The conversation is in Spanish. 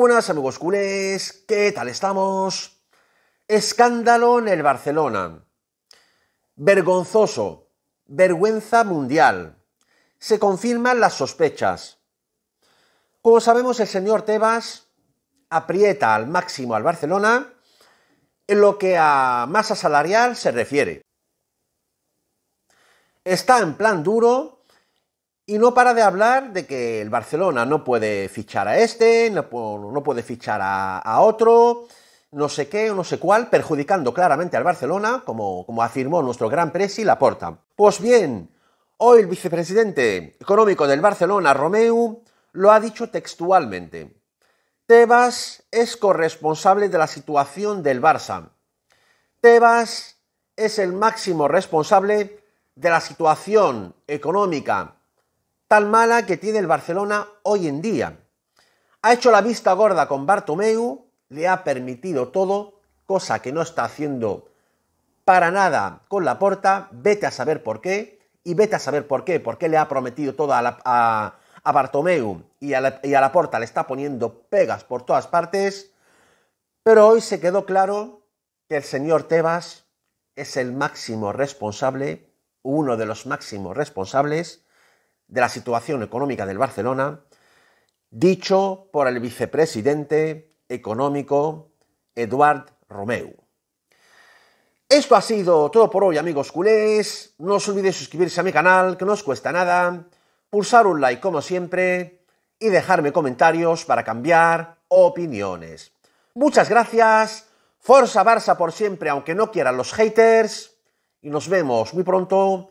buenas amigos culés, ¿qué tal estamos? Escándalo en el Barcelona. Vergonzoso. Vergüenza mundial. Se confirman las sospechas. Como sabemos, el señor Tebas aprieta al máximo al Barcelona en lo que a masa salarial se refiere. Está en plan duro y no para de hablar de que el Barcelona no puede fichar a este, no, puede fichar a, otro, no sé qué, o no sé cuál, perjudicando claramente al Barcelona, como, afirmó nuestro gran presi Laporta. Pues bien, hoy el vicepresidente económico del Barcelona, Romeu, lo ha dicho textualmente. Tebas es corresponsable de la situación del Barça. Tebas es el máximo responsable de la situación económica tan mala que tiene el Barcelona hoy en día. Ha hecho la vista gorda con Bartomeu, le ha permitido todo, cosa que no está haciendo para nada con la porta, vete a saber por qué, y vete a saber por qué, porque le ha prometido todo a, la, Bartomeu y a, y a la porta, le está poniendo pegas por todas partes, pero hoy se quedó claro que el señor Tebas es el máximo responsable, uno de los máximos responsables de la situación económica del Barcelona, dicho por el vicepresidente económico Eduard Romeu. Esto ha sido todo por hoy, amigos culés. No os olvidéis suscribirse a mi canal, que no os cuesta nada, pulsar un like como siempre y dejarme comentarios para cambiar opiniones. Muchas gracias, Forza Barça por siempre, aunque no quieran los haters, y nos vemos muy pronto